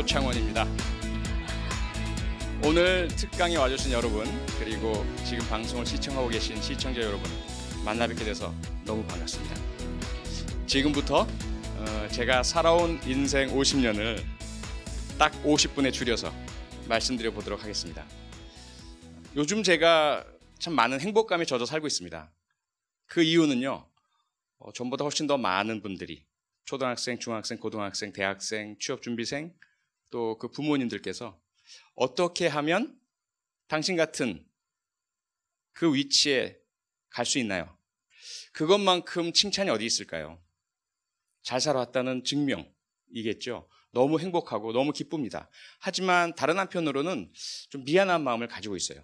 조창원입니다. 오늘 특강에 와주신 여러분 그리고 지금 방송을 시청하고 계신 시청자 여러분 만나 뵙게 돼서 너무 반갑습니다. 지금부터 어, 제가 살아온 인생 50년을 딱 50분에 줄여서 말씀드려 보도록 하겠습니다. 요즘 제가 참 많은 행복감에 젖어 살고 있습니다. 그 이유는요. 어, 전보다 훨씬 더 많은 분들이 초등학생, 중학생, 고등학생, 대학생, 취업준비생, 또그 부모님들께서 어떻게 하면 당신 같은 그 위치에 갈 수 있나요? 그것만큼 칭찬이 어디 있을까요? 잘 살아왔다는 증명이겠죠. 너무 행복하고 너무 기쁩니다. 하지만 다른 한편으로는 좀 미안한 마음을 가지고 있어요.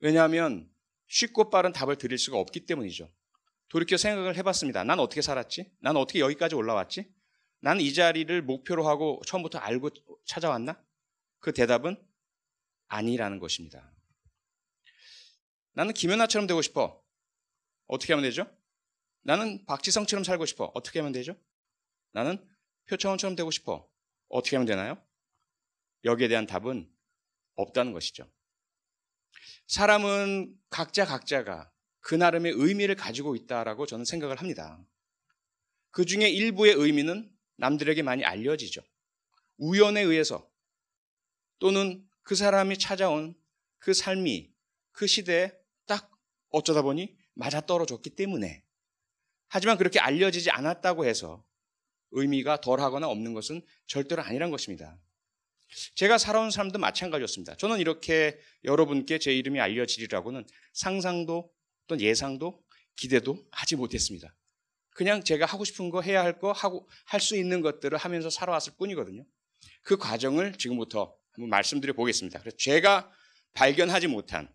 왜냐하면 쉽고 빠른 답을 드릴 수가 없기 때문이죠. 돌이켜 생각을 해봤습니다. 난 어떻게 살았지? 난 어떻게 여기까지 올라왔지? 나는 이 자리를 목표로 하고 처음부터 알고 찾아왔나? 그 대답은 아니라는 것입니다. 나는 김연아처럼 되고 싶어. 어떻게 하면 되죠? 나는 박지성처럼 살고 싶어. 어떻게 하면 되죠? 나는 표창원처럼 되고 싶어. 어떻게 하면 되나요? 여기에 대한 답은 없다는 것이죠. 사람은 각자 각자가 그 나름의 의미를 가지고 있다라고 저는 생각을 합니다. 그 중에 일부의 의미는 남들에게 많이 알려지죠. 우연에 의해서 또는 그 사람이 찾아온 그 삶이 그 시대에 딱 어쩌다 보니 맞아 떨어졌기 때문에 하지만 그렇게 알려지지 않았다고 해서 의미가 덜하거나 없는 것은 절대로 아니란 것입니다. 제가 살아온 사람도 마찬가지였습니다. 저는 이렇게 여러분께 제 이름이 알려지리라고는 상상도 또는 예상도 기대도 하지 못했습니다. 그냥 제가 하고 싶은 거 해야 할 거 하고 할 수 있는 것들을 하면서 살아왔을 뿐이거든요. 그 과정을 지금부터 한번 말씀드려 보겠습니다. 그래서 제가 발견하지 못한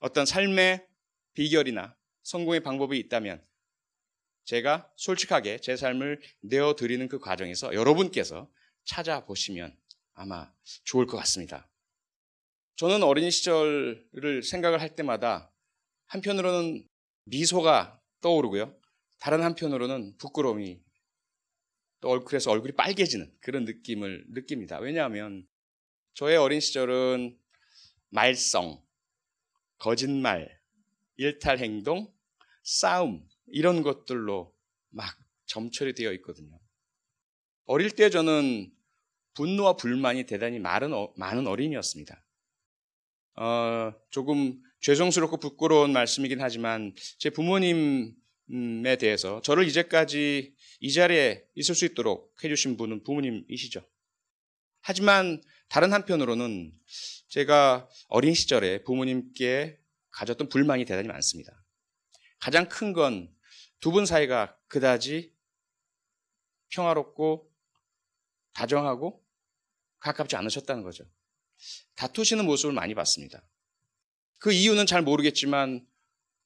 어떤 삶의 비결이나 성공의 방법이 있다면 제가 솔직하게 제 삶을 내어드리는 그 과정에서 여러분께서 찾아보시면 아마 좋을 것 같습니다. 저는 어린 시절을 생각을 할 때마다 한편으로는 미소가 떠오르고요. 다른 한편으로는 부끄러움이 또굴에서 얼굴이 빨개지는 그런 느낌을 느낍니다. 왜냐하면 저의 어린 시절은 말썽, 거짓말, 일탈 행동, 싸움 이런 것들로 막 점철이 되어 있거든요. 어릴 때 저는 분노와 불만이 대단히 많은, 어, 많은 어린이였습니다. 어, 조금 죄송스럽고 부끄러운 말씀이긴 하지만 제 부모님 음에 대해서 저를 이제까지 이 자리에 있을 수 있도록 해주신 분은 부모님이시죠. 하지만 다른 한편으로는 제가 어린 시절에 부모님께 가졌던 불만이 대단히 많습니다. 가장 큰 건 두 분 사이가 그다지 평화롭고 다정하고 가깝지 않으셨다는 거죠. 다투시는 모습을 많이 봤습니다. 그 이유는 잘 모르겠지만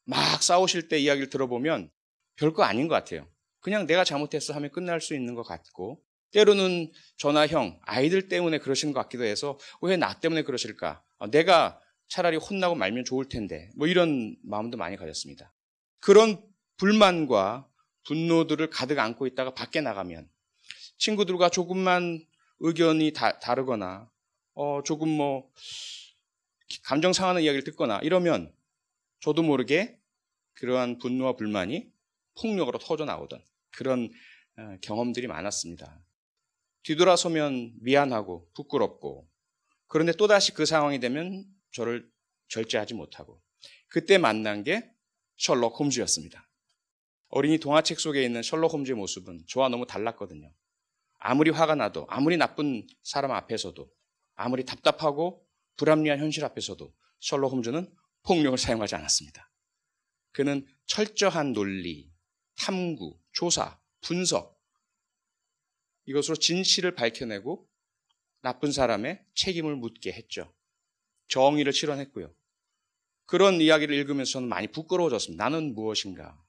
막 싸우실 때 이야기를 들어보면 별거 아닌 것 같아요. 그냥 내가 잘못했어 하면 끝날 수 있는 것 같고 때로는 저나 형, 아이들 때문에 그러시는 것 같기도 해서 왜 나 때문에 그러실까? 어, 내가 차라리 혼나고 말면 좋을 텐데 뭐 이런 마음도 많이 가졌습니다. 그런 불만과 분노들을 가득 안고 있다가 밖에 나가면 친구들과 조금만 의견이 다, 다르거나 어, 조금 뭐 감정 상하는 이야기를 듣거나 이러면 저도 모르게 그러한 분노와 불만이 폭력으로 터져 나오던 그런 어, 경험들이 많았습니다. 뒤돌아서면 미안하고 부끄럽고 그런데 또다시 그 상황이 되면 저를 절제하지 못하고 그때 만난 게 셜록 홈즈였습니다. 어린이 동화책 속에 있는 셜록 홈즈의 모습은 저와 너무 달랐거든요. 아무리 화가 나도 아무리 나쁜 사람 앞에서도 아무리 답답하고 불합리한 현실 앞에서도 셜록 홈즈는 폭력을 사용하지 않았습니다. 그는 철저한 논리, 탐구, 조사, 분석 이것으로 진실을 밝혀내고 나쁜 사람의 책임을 묻게 했죠. 정의를 실현했고요. 그런 이야기를 읽으면서 저는 많이 부끄러워졌습니다. 나는 무엇인가?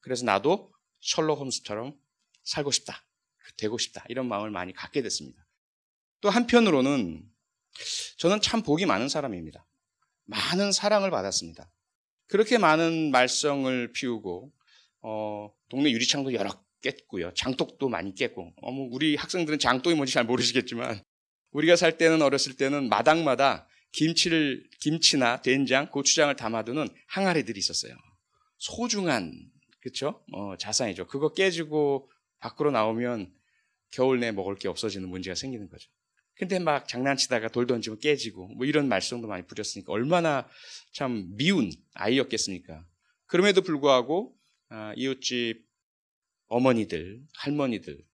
그래서 나도 셜록 홈스처럼 살고 싶다. 그 되고 싶다. 이런 마음을 많이 갖게 됐습니다. 또 한편으로는 저는 참 복이 많은 사람입니다. 많은 사랑을 받았습니다. 그렇게 많은 말썽을 피우고 어, 동네 유리창도 여러 깼고요. 장독도 많이 깼고. 어, 뭐 우리 학생들은 장독이 뭔지 잘 모르시겠지만 우리가 살 때는 어렸을 때는 마당마다 김치를 김치나 된장, 고추장을 담아두는 항아리들이 있었어요. 소중한 그쵸 어, 자산이죠. 그거 깨지고 밖으로 나오면 겨울 내 먹을 게 없어지는 문제가 생기는 거죠. 근데 막 장난치다가 돌 던지고 깨지고 뭐 이런 말썽도 많이 부렸으니까 얼마나 참 미운 아이였겠습니까? 그럼에도 불구하고 어, 이웃집 어머니들, 할머니들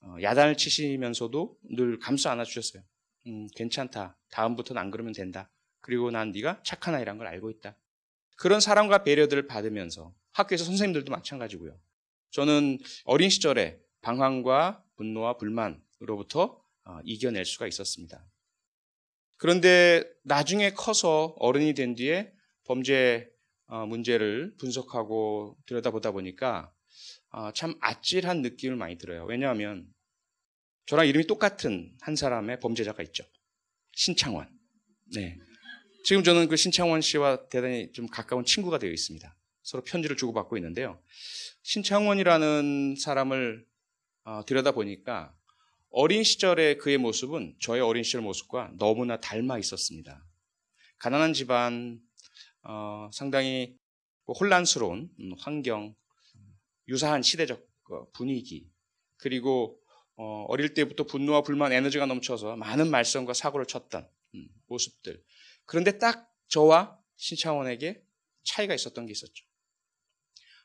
어, 야단을 치시면서도 늘감싸 안아 주셨어요. 음, 괜찮다. 다음부터는 안 그러면 된다. 그리고 난 네가 착한 아이란 걸 알고 있다. 그런 사랑과 배려들을 받으면서 학교에서 선생님들도 마찬가지고요. 저는 어린 시절에 방황과 분노와 불만으로부터 어, 이겨낼 수가 있었습니다. 그런데 나중에 커서 어른이 된 뒤에 범죄 어, 문제를 분석하고 들여다보다 보니까 어, 참 아찔한 느낌을 많이 들어요. 왜냐하면 저랑 이름이 똑같은 한 사람의 범죄자가 있죠. 신창원. 네. 지금 저는 그 신창원 씨와 대단히 좀 가까운 친구가 되어 있습니다. 서로 편지를 주고받고 있는데요. 신창원이라는 사람을 어, 들여다보니까 어린 시절의 그의 모습은 저의 어린 시절 모습과 너무나 닮아 있었습니다. 가난한 집안, 어, 상당히 뭐 혼란스러운 음, 환경, 유사한 시대적 어, 분위기, 그리고 어, 어릴 때부터 분노와 불만, 에너지가 넘쳐서 많은 말썽과 사고를 쳤던 음, 모습들. 그런데 딱 저와 신창원에게 차이가 있었던 게 있었죠.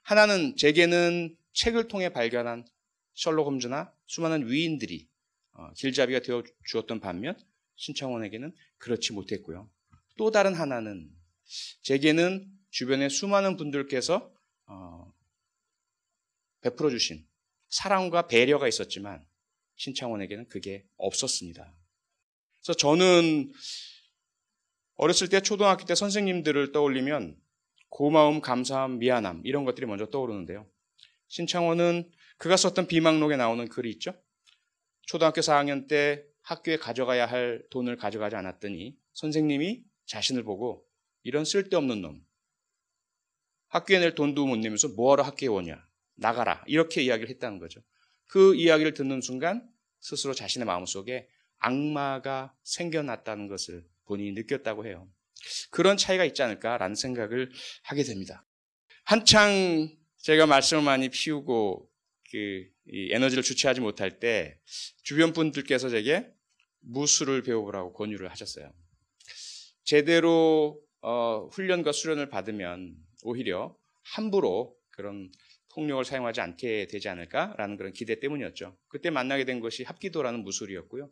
하나는 제게는 책을 통해 발견한 셜록 홈즈나 수많은 위인들이 어, 길잡이가 되어 주었던 반면 신창원에게는 그렇지 못했고요. 또 다른 하나는 제게는 주변의 수많은 분들께서 어, 베풀어 주신 사랑과 배려가 있었지만 신창원에게는 그게 없었습니다. 그래서 저는 어렸을 때 초등학교 때 선생님들을 떠올리면 고마움, 감사함, 미안함 이런 것들이 먼저 떠오르는데요. 신창원은 그가 썼던 비망록에 나오는 글이 있죠. 초등학교 4학년 때 학교에 가져가야 할 돈을 가져가지 않았더니 선생님이 자신을 보고 이런 쓸데없는 놈. 학교에 낼 돈도 못 내면서 뭐하러 학교에 오냐. 나가라. 이렇게 이야기를 했다는 거죠. 그 이야기를 듣는 순간 스스로 자신의 마음속에 악마가 생겨났다는 것을 본인이 느꼈다고 해요. 그런 차이가 있지 않을까라는 생각을 하게 됩니다. 한창 제가 말씀을 많이 피우고 그 에너지를 주체하지 못할 때 주변 분들께서 제게 무술을 배워보라고 권유를 하셨어요. 제대로 어, 훈련과 수련을 받으면 오히려 함부로 그런 폭력을 사용하지 않게 되지 않을까라는 그런 기대 때문이었죠. 그때 만나게 된 것이 합기도라는 무술이었고요.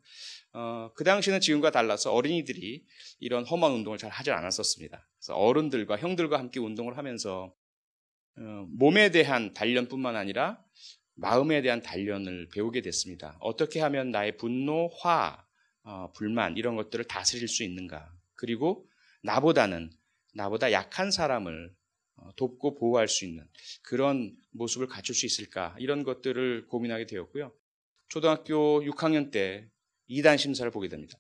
어, 그 당시는 지금과 달라서 어린이들이 이런 험한 운동을 잘 하지 않았었습니다. 그래서 어른들과 형들과 함께 운동을 하면서 어, 몸에 대한 단련뿐만 아니라 마음에 대한 단련을 배우게 됐습니다. 어떻게 하면 나의 분노, 화, 어, 불만 이런 것들을 다스릴 수 있는가? 그리고 나보다는 나보다 약한 사람을 어, 돕고 보호할 수 있는 그런 모습을 갖출 수 있을까 이런 것들을 고민하게 되었고요. 초등학교 6학년 때 2단 심사를 보게 됩니다.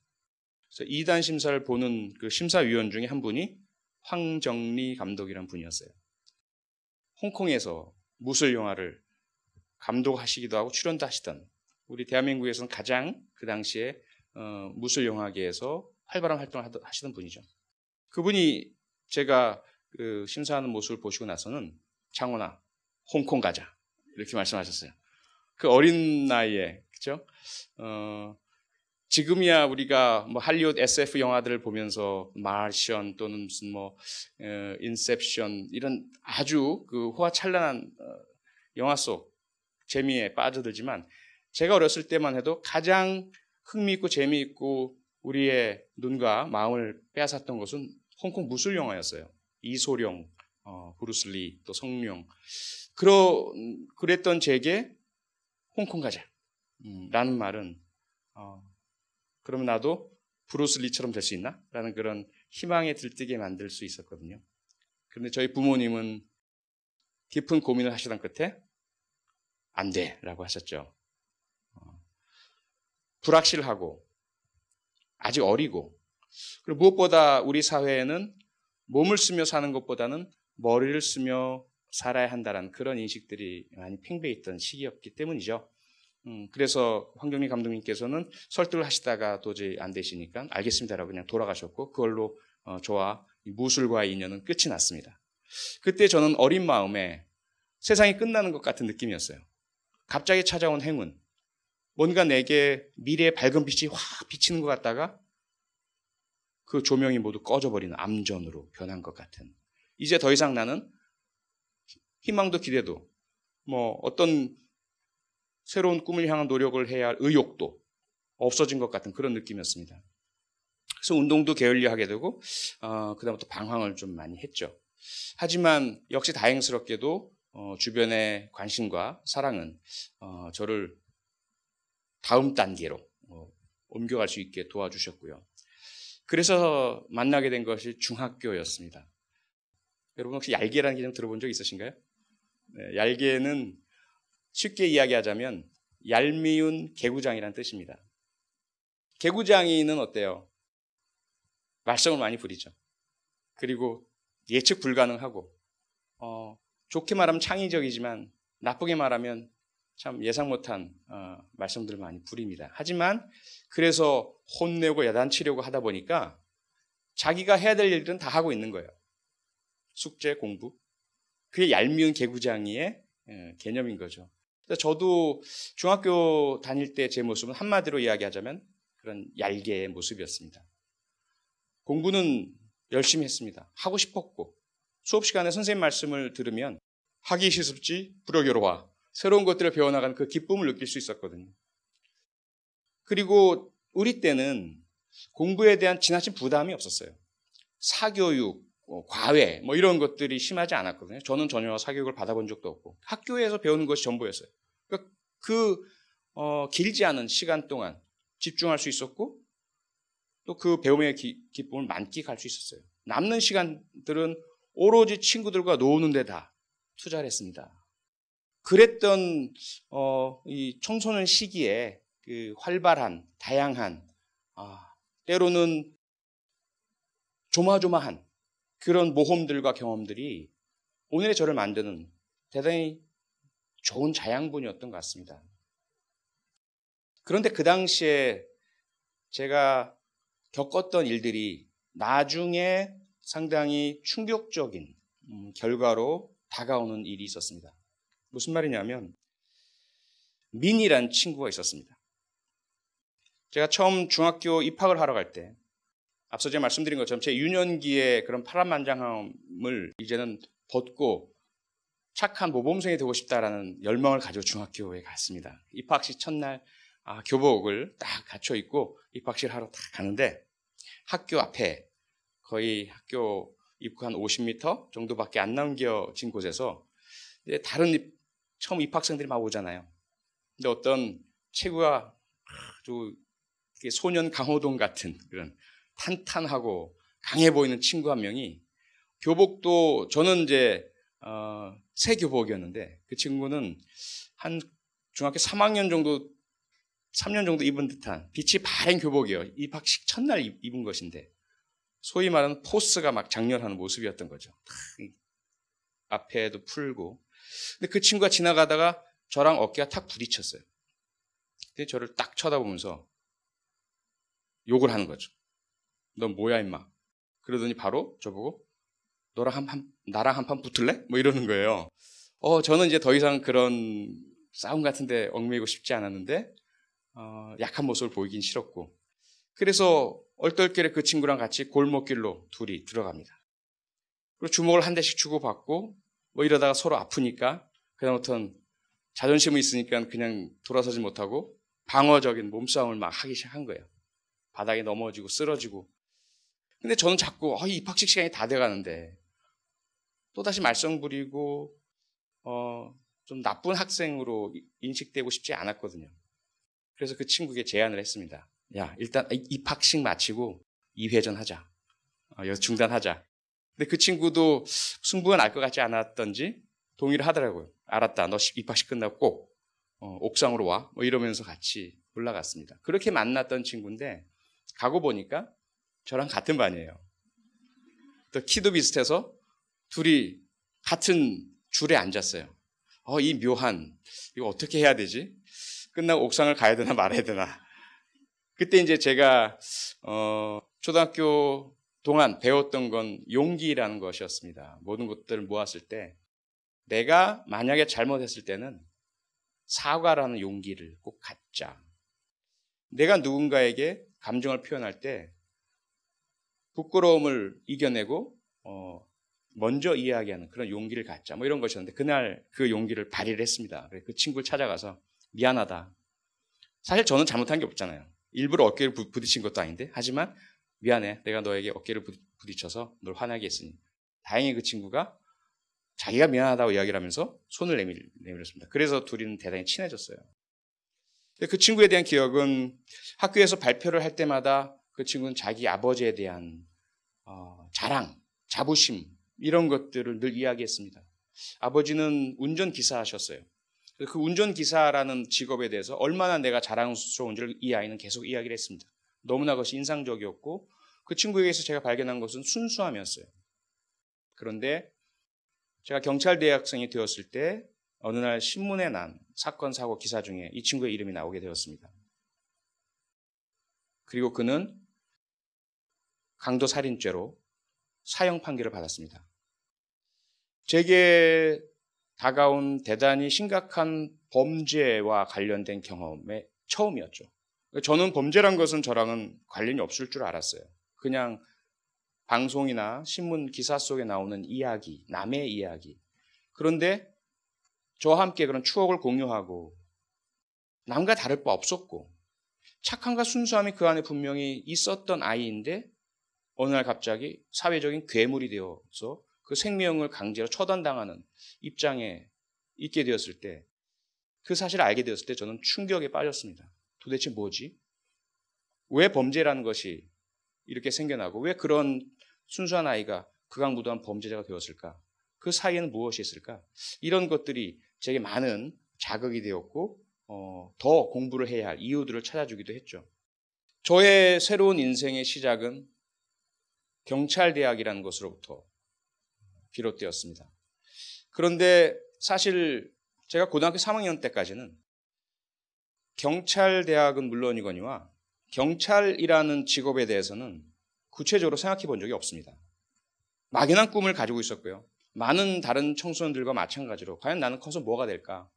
그래서 2단 심사를 보는 그 심사위원 중에 한 분이 황정리 감독이란 분이었어요. 홍콩에서 무술 영화를 감독하시기도 하고 출연도 하시던 우리 대한민국에서는 가장 그 당시에 어, 무술 영화계에서 활발한 활동을 하시던 분이죠. 그분이 제가 그 심사하는 모습을 보시고 나서는 창원아 홍콩 가자 이렇게 말씀하셨어요. 그 어린 나이에 그죠? 어, 지금이야 우리가 뭐 할리우드 SF 영화들을 보면서 마션 또는 무슨 뭐 어, 인셉션 이런 아주 그 호화찬란한 어, 영화 속 재미에 빠져들지만 제가 어렸을 때만 해도 가장 흥미있고 재미있고 우리의 눈과 마음을 빼앗았던 것은 홍콩 무술 영화였어요. 이소룡, 어, 브루슬리, 또 성룡. 그러, 그랬던 제게 홍콩 가자. 음, 라는 말은, 어, 그러면 나도 브루슬리처럼 될 수 있나? 라는 그런 희망에 들뜨게 만들 수 있었거든요. 그런데 저희 부모님은 깊은 고민을 하시던 끝에 안 돼! 라고 하셨죠. 어, 불확실하고, 아직 어리고, 그리고 무엇보다 우리 사회에는 몸을 쓰며 사는 것보다는 머리를 쓰며 살아야 한다는 그런 인식들이 많이 팽배했던 시기였기 때문이죠. 음, 그래서 황경민 감독님께서는 설득을 하시다가 도저히 안 되시니까 알겠습니다라고 그냥 돌아가셨고 그걸로 어, 저와 무술과의 인연은 끝이 났습니다. 그때 저는 어린 마음에 세상이 끝나는 것 같은 느낌이었어요. 갑자기 찾아온 행운, 뭔가 내게 미래의 밝은 빛이 확 비치는 것 같다가 그 조명이 모두 꺼져버리는 암전으로 변한 것 같은. 이제 더 이상 나는 희망도 기대도 뭐 어떤 새로운 꿈을 향한 노력을 해야 할 의욕도 없어진 것 같은 그런 느낌이었습니다. 그래서 운동도 게을리하게 되고 어, 그다음부터 방황을 좀 많이 했죠. 하지만 역시 다행스럽게도 어, 주변의 관심과 사랑은 어, 저를 다음 단계로 어, 옮겨갈 수 있게 도와주셨고요. 그래서 만나게 된 것이 중학교였습니다. 여러분 혹시 얄개라는 개념 들어본 적 있으신가요? 네, 얄개는 쉽게 이야기하자면 얄미운 개구장이란 뜻입니다. 개구장이는 어때요? 말썽을 많이 부리죠. 그리고 예측 불가능하고 어, 좋게 말하면 창의적이지만 나쁘게 말하면 참 예상 못한 어, 말씀들을 많이 부립니다. 하지만 그래서 혼내고 야단치려고 하다 보니까 자기가 해야 될 일들은 다 하고 있는 거예요. 숙제, 공부. 그게 얄미운 개구장이의 개념인 거죠. 저도 중학교 다닐 때 제 모습은 한마디로 이야기하자면 그런 얄개의 모습이었습니다. 공부는 열심히 했습니다. 하고 싶었고 수업 시간에 선생님 말씀을 들으면 하기 싫습지 불어여로와 새로운 것들을 배워나가는 그 기쁨을 느낄 수 있었거든요. 그리고 우리 때는 공부에 대한 지나친 부담이 없었어요. 사교육, 뭐 과외, 뭐 이런 것들이 심하지 않았거든요. 저는 전혀 사교육을 받아본 적도 없고 학교에서 배우는 것이 전부였어요. 그러니까 그 어, 길지 않은 시간 동안 집중할 수 있었고 또 그 배움의 기, 쁨을 만끽할 수 있었어요. 남는 시간들은 오로지 친구들과 노는 데다 투자를 했습니다. 그랬던 어, 이 청소년 시기에 그 활발한 다양한 아, 때로는 조마조마한 그런 모험들과 경험들이 오늘의 저를 만드는 대단히 좋은 자양분이었던 것 같습니다. 그런데 그 당시에 제가 겪었던 일들이 나중에 상당히 충격적인 음, 결과로 다가오는 일이 있었습니다. 무슨 말이냐면 민이란 친구가 있었습니다. 제가 처음 중학교 입학을 하러 갈 때 앞서 제가 말씀드린 것처럼 제 유년기의 그런 파란만장함을 이제는 벗고 착한 모범생이 되고 싶다라는 열망을 가지고 중학교에 갔습니다. 입학식 첫날 아, 교복을 딱 갖춰 입고 입학실 하러 딱 가는데 학교 앞에 거의 학교 입구 한 50m 정도밖에 안 남겨진 곳에서 다른 처음 입학생들이 막 오잖아요. 근데 어떤 체구가 아주 소년 강호동 같은 그런 탄탄하고 강해 보이는 친구 한 명이 교복도 저는 이제 어, 새 교복이었는데 그 친구는 한 중학교 3학년 정도 3년 정도 입은 듯한 빛이 바랜 교복이요. 입학식 첫날 입은 것인데 소위 말하는 포스가 막 장렬하는 모습이었던 거죠. 앞에도 풀고 근데 그 친구가 지나가다가 저랑 어깨가 탁 부딪혔어요. 근데 저를 딱 쳐다보면서 욕을 하는 거죠. 넌 뭐야 임마. 그러더니 바로 저보고 너랑 한 판, 나랑 한 판 붙을래? 뭐 이러는 거예요. 어, 저는 이제 더 이상 그런 싸움 같은데 얽매이고 싶지 않았는데 어, 약한 모습을 보이긴 싫었고 그래서 얼떨결에 그 친구랑 같이 골목길로 둘이 들어갑니다. 그리고 주먹을 한 대씩 주고받고 뭐 이러다가 서로 아프니까 그냥 어떤 자존심이 있으니까 그냥 돌아서지 못하고 방어적인 몸싸움을 막 하기 시작한 거예요. 바닥에 넘어지고 쓰러지고. 근데 저는 자꾸 어, 입학식 시간이 다 돼가는데 또다시 말썽 부리고 어, 좀 나쁜 학생으로 인식되고 싶지 않았거든요. 그래서 그 친구에게 제안을 했습니다. 야 일단 입학식 마치고 2회전 하자. 어, 여기서 중단하자. 근데 그 친구도 승부가 날것 같지 않았던지 동의를 하더라고요. 알았다. 너 입학식 끝났고 어, 옥상으로 와. 뭐 이러면서 같이 올라갔습니다. 그렇게 만났던 친구인데 가고 보니까 저랑 같은 반이에요. 또 키도 비슷해서 둘이 같은 줄에 앉았어요. 어, 이 묘한 이거 어떻게 해야 되지? 끝나고 옥상을 가야 되나 말아야 되나. 그때 이제 제가 어, 초등학교 동안 배웠던 건 용기라는 것이었습니다. 모든 것들을 모았을 때 내가 만약에 잘못했을 때는 사과라는 용기를 꼭 갖자. 내가 누군가에게 감정을 표현할 때 부끄러움을 이겨내고 어, 먼저 이야기하는 그런 용기를 갖자. 뭐 이런 것이었는데 그날 그 용기를 발휘를 했습니다. 그 친구를 찾아가서 미안하다. 사실 저는 잘못한 게 없잖아요. 일부러 어깨를 부딪힌 것도 아닌데 하지만 미안해. 내가 너에게 어깨를 부딪혀서 널 화나게 했으니. 다행히 그 친구가 자기가 미안하다고 이야기를 하면서 손을 내밀, 내밀었습니다. 그래서 둘이는 대단히 친해졌어요. 그 친구에 대한 기억은 학교에서 발표를 할 때마다 그 친구는 자기 아버지에 대한 어, 자랑, 자부심 이런 것들을 늘 이야기했습니다. 아버지는 운전기사 하셨어요. 그 운전기사라는 직업에 대해서 얼마나 내가 자랑스러운지를 이 아이는 계속 이야기를 했습니다. 너무나 그것이 인상적이었고 그 친구에게서 제가 발견한 것은 순수함이었어요. 그런데 제가 경찰 대학생이 되었을 때 어느 날 신문에 난 사건 사고 기사 중에 이 친구의 이름이 나오게 되었습니다. 그리고 그는 강도 살인죄로 사형 판결을 받았습니다. 제게 다가온 대단히 심각한 범죄와 관련된 경험의 처음이었죠. 저는 범죄란 것은 저랑은 관련이 없을 줄 알았어요. 그냥 방송이나 신문 기사 속에 나오는 이야기, 남의 이야기. 그런데 저와 함께 그런 추억을 공유하고 남과 다를 바 없었고 착함과 순수함이 그 안에 분명히 있었던 아이인데 어느 날 갑자기 사회적인 괴물이 되어서 그 생명을 강제로 처단당하는 입장에 있게 되었을 때 그 사실을 알게 되었을 때 저는 충격에 빠졌습니다. 도대체 뭐지? 왜 범죄라는 것이 이렇게 생겨나고 왜 그런 순수한 아이가 극악무도한 범죄자가 되었을까? 그 사이에는 무엇이 있을까? 이런 것들이 제게 많은 자극이 되었고 어, 더 공부를 해야 할 이유들을 찾아주기도 했죠. 저의 새로운 인생의 시작은 경찰대학이라는 것으로부터 비롯되었습니다. 그런데 사실 제가 고등학교 3학년 때까지는 경찰대학은 물론이거니와 경찰이라는 직업에 대해서는 구체적으로 생각해 본 적이 없습니다. 막연한 꿈을 가지고 있었고요. 많은 다른 청소년들과 마찬가지로 과연 나는 커서 뭐가 될까?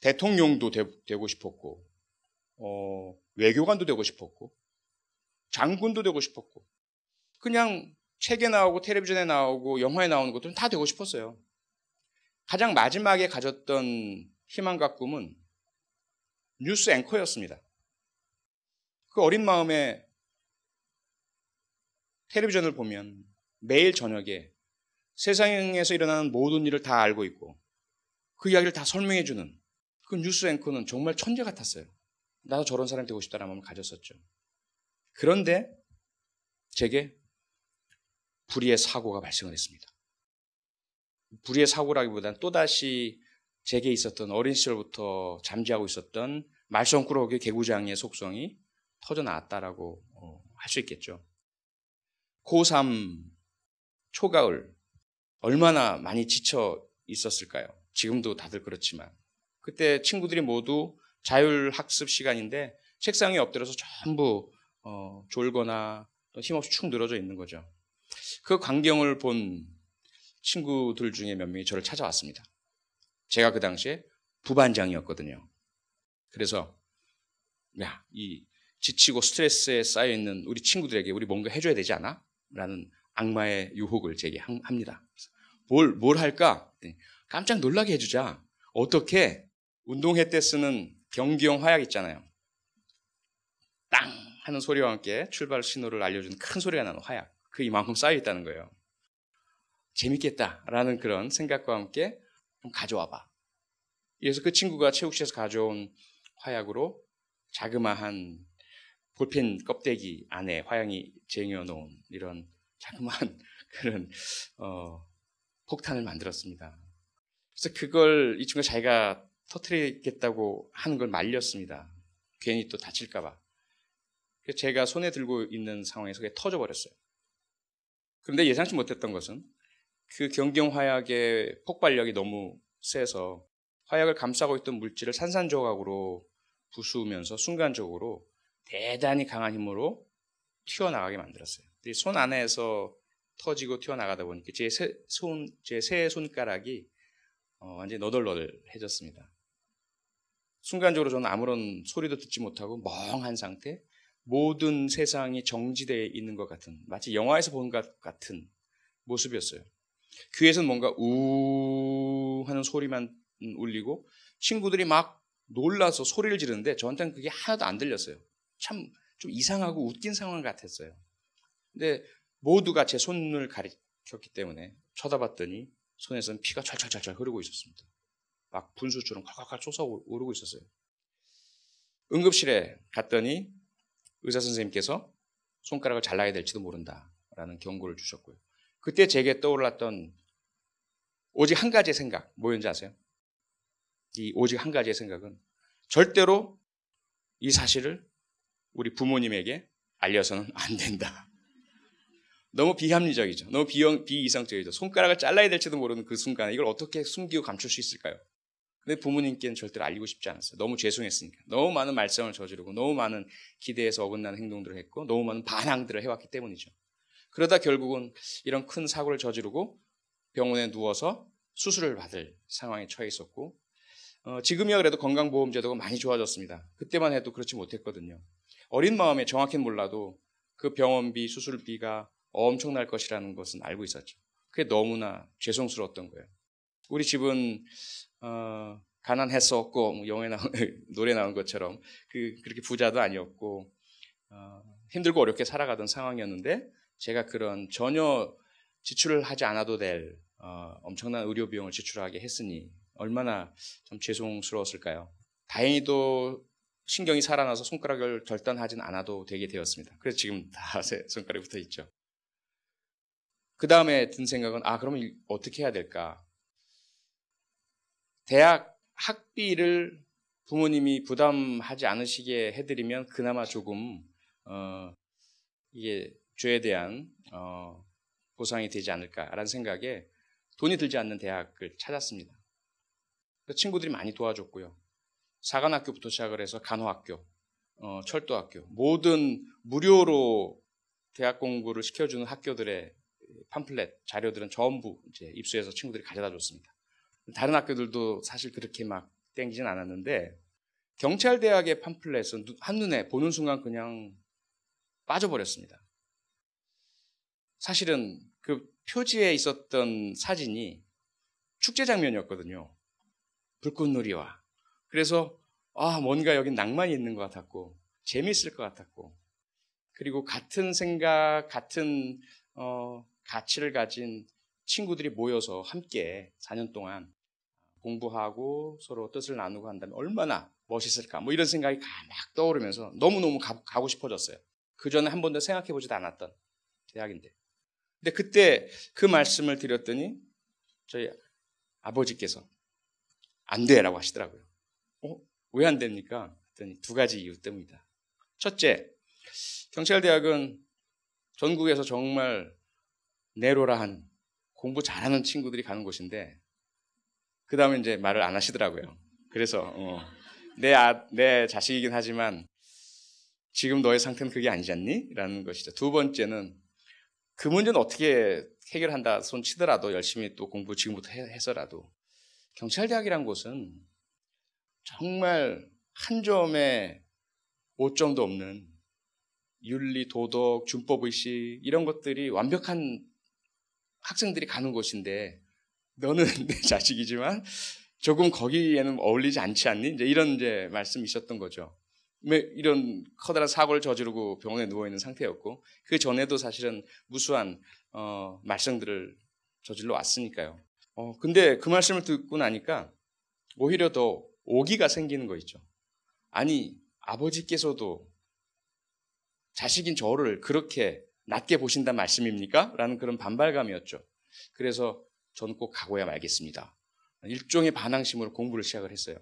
대통령도 되, 고 싶었고, 어, 외교관도 되고 싶었고, 장군도 되고 싶었고, 그냥 책에 나오고 텔레비전에 나오고 영화에 나오는 것들은 다 되고 싶었어요. 가장 마지막에 가졌던 희망과 꿈은 뉴스 앵커였습니다. 그 어린 마음에 텔레비전을 보면 매일 저녁에 세상에서 일어나는 모든 일을 다 알고 있고 그 이야기를 다 설명해주는 그 뉴스 앵커는 정말 천재 같았어요. 나도 저런 사람이 되고 싶다는 마음을 가졌었죠. 그런데 제게 불의의 사고가 발생을 했습니다. 불의의 사고라기보다는 또다시 제게 있었던 어린 시절부터 잠재하고 있었던 말썽꾸러기 개구장의 속성이 터져 나왔다라고 어, 할수 있겠죠. 고3 초가을 얼마나 많이 지쳐 있었을까요? 지금도 다들 그렇지만 그때 친구들이 모두 자율 학습 시간인데 책상에 엎드려서 전부 어, 졸거나 힘없이 축 늘어져 있는 거죠. 그 광경을 본 친구들 중에 몇 명이 저를 찾아왔습니다. 제가 그 당시에 부반장이었거든요. 그래서 야, 이 지치고 스트레스에 쌓여 있는 우리 친구들에게 우리 뭔가 해줘야 되지 않아? 라는 악마의 유혹을 제기합니다. 뭘, 뭘 할까? 네. 깜짝 놀라게 해주자. 어떻게? 운동회 때 쓰는 경기용 화약 있잖아요. 땅! 하는 소리와 함께 출발 신호를 알려주는 큰 소리가 나는 화약. 그 이만큼 쌓여 있다는 거예요. 재밌겠다. 라는 그런 생각과 함께 좀 가져와 봐. 그래서 그 친구가 체육실에서 가져온 화약으로 자그마한 볼펜 껍데기 안에 화양이 쟁여놓은 이런 자그마한 그런 어, 폭탄을 만들었습니다. 그래서 그걸 이 친구가 자기가 터트리겠다고 하는 걸 말렸습니다. 괜히 또 다칠까봐. 그래서 제가 손에 들고 있는 상황에서 그게 터져버렸어요. 그런데 예상치 못했던 것은 그 경경화약의 폭발력이 너무 세서 화약을 감싸고 있던 물질을 산산조각으로 부수면서 순간적으로 대단히 강한 힘으로 튀어나가게 만들었어요. 손 안에서 터지고 튀어나가다 보니까 제 손, 제세 손가락이 어, 완전히 너덜너덜해졌습니다. 순간적으로 저는 아무런 소리도 듣지 못하고 멍한 상태, 모든 세상이 정지되어 있는 것 같은, 마치 영화에서 본 것 같은 모습이었어요. 귀에서는 뭔가 우 하는 소리만 울리고 친구들이 막 놀라서 소리를 지르는데 저한테는 그게 하나도 안 들렸어요. 참좀 이상하고 웃긴 상황 같았어요. 근데 모두가 제 손을 가리켰기 때문에 쳐다봤더니 손에서는 피가 철철철철 흐르고 있었습니다. 막 분수처럼 콸콸콸 쏟아오르고 있었어요. 응급실에 갔더니 의사 선생님께서 손가락을 잘라야 될지도 모른다라는 경고를 주셨고요. 그때 제게 떠올랐던 오직 한 가지의 생각 뭐였는지 아세요? 이 오직 한 가지의 생각은 절대로 이 사실을 우리 부모님에게 알려서는 안 된다. 너무 비합리적이죠. 너무 비형, 비이상적이죠 손가락을 잘라야 될지도 모르는 그 순간에 이걸 어떻게 숨기고 감출 수 있을까요? 근데 부모님께는 절대로 알리고 싶지 않았어요. 너무 죄송했으니까. 너무 많은 말썽을 저지르고 너무 많은 기대에서 어긋나는 행동들을 했고 너무 많은 반항들을 해왔기 때문이죠. 그러다 결국은 이런 큰 사고를 저지르고 병원에 누워서 수술을 받을 상황에 처해 있었고 어, 지금이야 그래도 건강보험제도가 많이 좋아졌습니다. 그때만 해도 그렇지 못했거든요. 어린 마음에 정확히 몰라도 그 병원비, 수술비가 엄청날 것이라는 것은 알고 있었죠. 그게 너무나 죄송스러웠던 거예요. 우리 집은 어, 가난했었고 뭐 영화 나 노래 나온 것처럼 그, 그렇게 부자도 아니었고 어, 힘들고 어렵게 살아가던 상황이었는데 제가 그런 전혀 지출을 하지 않아도 될 어, 엄청난 의료 비용을 지출하게 했으니 얼마나 참 죄송스러웠을까요? 다행히도 신경이 살아나서 손가락을 절단하진 않아도 되게 되었습니다. 그래서 지금 다손가락이 붙어 있죠. 그 다음에 든 생각은 아 그러면 어떻게 해야 될까? 대학 학비를 부모님이 부담하지 않으시게 해드리면 그나마 조금 어, 이게 죄에 대한 어, 보상이 되지 않을까라는 생각에 돈이 들지 않는 대학을 찾았습니다. 친구들이 많이 도와줬고요. 사관학교부터 시작을 해서 간호학교, 어, 철도학교 모든 무료로 대학 공부를 시켜주는 학교들의 팜플렛 자료들은 전부 이제 입수해서 친구들이 가져다 줬습니다. 다른 학교들도 사실 그렇게 막 땡기진 않았는데 경찰 대학의 팜플렛은 한눈에 보는 순간 그냥 빠져버렸습니다. 사실은 그 표지에 있었던 사진이 축제 장면이었거든요. 불꽃놀이와 그래서 아, 뭔가 여기 낭만이 있는 것 같았고, 재미있을 것 같았고, 그리고 같은 생각, 같은 어, 가치를 가진 친구들이 모여서 함께 4년 동안 공부하고 서로 뜻을 나누고 한다면 얼마나 멋있을까. 뭐 이런 생각이 막 떠오르면서 너무너무 가, 고 싶어졌어요. 그 전에 한 번도 생각해 보지도 않았던 대학인데. 근데 그때 그 말씀을 드렸더니 저희 아버지께서 안 돼라고 하시더라고요. 어? 왜 안 됩니까? 했더니 두 가지 이유 때문이다. 첫째, 경찰대학은 전국에서 정말 내로라한 공부 잘하는 친구들이 가는 곳인데 그 다음에 이제 말을 안 하시더라고요. 그래서 어, 내, 아, 내 자식이긴 하지만 지금 너의 상태는 그게 아니지 않니? 라는 것이죠. 두 번째는 그 문제는 어떻게 해결한다 손치더라도 열심히 또 공부 지금부터 해, 서라도 경찰대학이란 곳은 정말 한점에 오점도 없는 윤리, 도덕, 준법의식 이런 것들이 완벽한 학생들이 가는 곳인데 너는 내 자식이지만 조금 거기에는 어울리지 않지 않니? 이제 이런 이제 말씀이 셨던 거죠. 이런 커다란 사고를 저지르고 병원에 누워 있는 상태였고 그 전에도 사실은 무수한 어, 말썽들을 저질러 왔으니까요. 어, 근데 그 말씀을 듣고 나니까 오히려 더 오기가 생기는 거 있죠. 아니, 아버지께서도 자식인 저를 그렇게 낮게 보신단 말씀입니까? 라는 그런 반발감이었죠. 그래서 저는 꼭 가고야 말겠습니다. 일종의 반항심으로 공부를 시작을 했어요.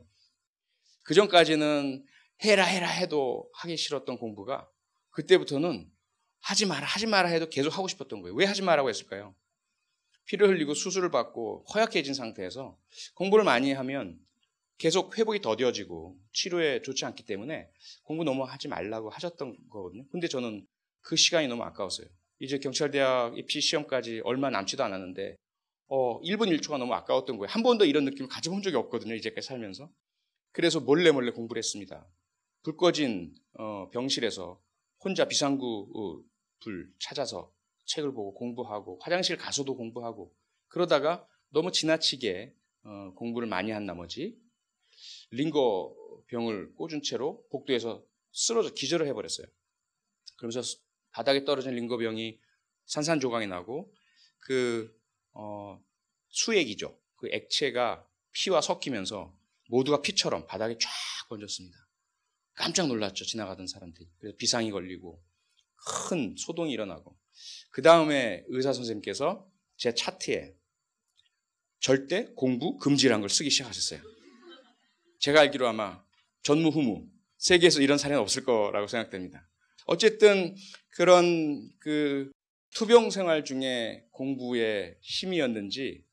그 전까지는 해라 해라 해도 하기 싫었던 공부가 그때부터는 하지 마라 하지 마라 해도 계속 하고 싶었던 거예요. 왜 하지 마라고 했을까요? 피를 흘리고 수술을 받고 허약해진 상태에서 공부를 많이 하면 계속 회복이 더뎌지고 치료에 좋지 않기 때문에 공부 너무 하지 말라고 하셨던 거거든요. 근데 저는 그 시간이 너무 아까웠어요. 이제 경찰대학 입시 시험까지 얼마 남지도 않았는데 어, 1분 1초가 너무 아까웠던 거예요. 한 번도 이런 느낌을 가져본 적이 없거든요. 이제까지 살면서. 그래서 몰래 몰래 공부를 했습니다. 불 꺼진 어, 병실에서 혼자 비상구 어, 불 찾아서 책을 보고 공부하고 화장실 가서도 공부하고 그러다가 너무 지나치게 어, 공부를 많이 한 나머지 링거 병을 꽂은 채로 복도에서 쓰러져 기절을 해버렸어요. 그러면서 바닥에 떨어진 링거 병이 산산조각이 나고 그 어, 수액이죠. 그 액체가 피와 섞이면서 모두가 피처럼 바닥에 쫙 번졌습니다. 깜짝 놀랐죠. 지나가던 사람들이. 그래서 비상이 걸리고 큰 소동이 일어나고 그 다음에 의사 선생님께서 제 차트에 절대 공부 금지란 걸 쓰기 시작하셨어요. 제가 알기로 아마 전무후무 세계에서 이런 사례는 없을 거라고 생각됩니다. 어쨌든 그런 그 투병 생활 중에 공부에 힘이었는지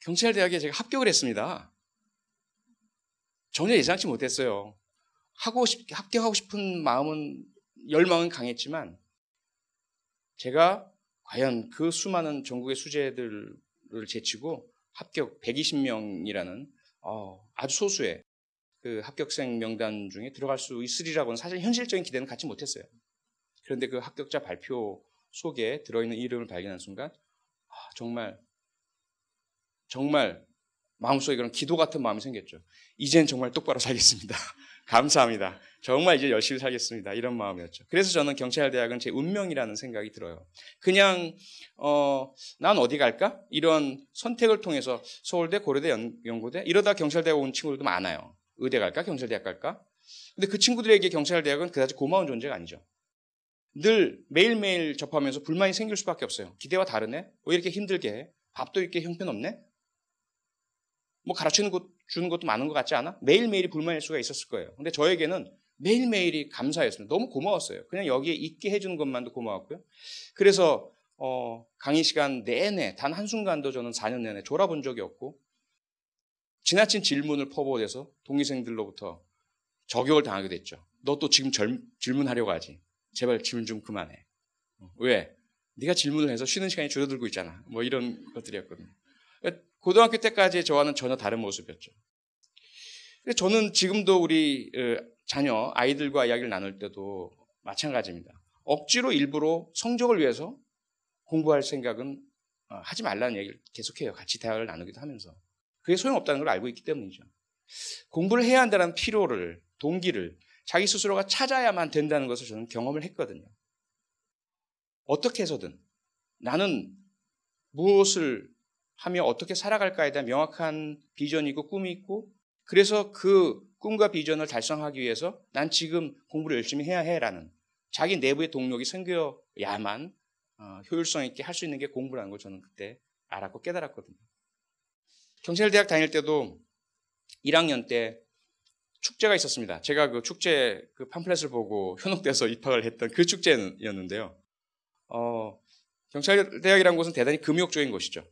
경찰대학에 제가 합격을 했습니다. 전혀 예상치 못했어요. 하고 싶, 합격하고 싶은 마음은, 열망은 강했지만, 제가 과연 그 수많은 전국의 수재들을 제치고 합격 120명이라는 어, 아주 소수의 그 합격생 명단 중에 들어갈 수 있으리라고는 사실 현실적인 기대는 갖지 못했어요. 그런데 그 합격자 발표 속에 들어있는 이름을 발견한 순간 아, 정말 정말 마음속에 그런 기도 같은 마음이 생겼죠. 이젠 정말 똑바로 살겠습니다. 감사합니다. 정말 이제 열심히 살겠습니다. 이런 마음이었죠. 그래서 저는 경찰대학은 제 운명이라는 생각이 들어요. 그냥 어, 난 어디 갈까? 이런 선택을 통해서 서울대, 고려대, 연, 고대 이러다 경찰대학 온 친구들도 많아요. 의대 갈까? 경찰대학 갈까? 근데 그 친구들에게 경찰대학은 그다지 고마운 존재가 아니죠. 늘 매일매일 접하면서 불만이 생길 수밖에 없어요. 기대와 다르네? 왜 이렇게 힘들게 해? 밥도 있렇게 형편없네? 뭐 가르치는 것, 주는 것도 많은 것 같지 않아? 매일매일이 불만일 수가 있었을 거예요. 근데 저에게는 매일매일이 감사했습니다 너무 고마웠어요. 그냥 여기에 있게 해주는 것만도 고마웠고요. 그래서, 어, 강의 시간 내내, 단 한순간도 저는 4년 내내 졸아본 적이 없고, 지나친 질문을 퍼부어대서 동기생들로부터 저격을 당하게 됐죠. 너 또 지금 절, 질문하려고 하지. 제발 질문 좀 그만해. 왜? 네가 질문을 해서 쉬는 시간이 줄어들고 있잖아. 뭐 이런 것들이었거든요. 그러니까 고등학교 때까지 저와는 전혀 다른 모습이었죠. 저는 지금도 우리 어, 자녀, 아이들과 이야기를 나눌 때도 마찬가지입니다. 억지로 일부러 성적을 위해서 공부할 생각은 어, 하지 말라는 얘기를 계속해요. 같이 대화를 나누기도 하면서. 그게 소용없다는 걸 알고 있기 때문이죠. 공부를 해야 한다는 필요를, 동기를 자기 스스로가 찾아야만 된다는 것을 저는 경험을 했거든요. 어떻게 해서든 나는 무엇을 하며 어떻게 살아갈까에 대한 명확한 비전이 고 꿈이 있고 그래서 그 꿈과 비전을 달성하기 위해서 난 지금 공부를 열심히 해야 해라는 자기 내부의 동력이 생겨야만 어, 효율성 있게 할 수 있는 게 공부라는 걸 저는 그때 알았고 깨달았거든요. 경찰대학 다닐 때도 1학년 때 축제가 있었습니다. 제가 그 축제 그 팜플렛을 보고 현혹돼서 입학을 했던 그 축제였는데요. 어, 경찰대학이라는 곳은 대단히 금욕적인 곳이죠.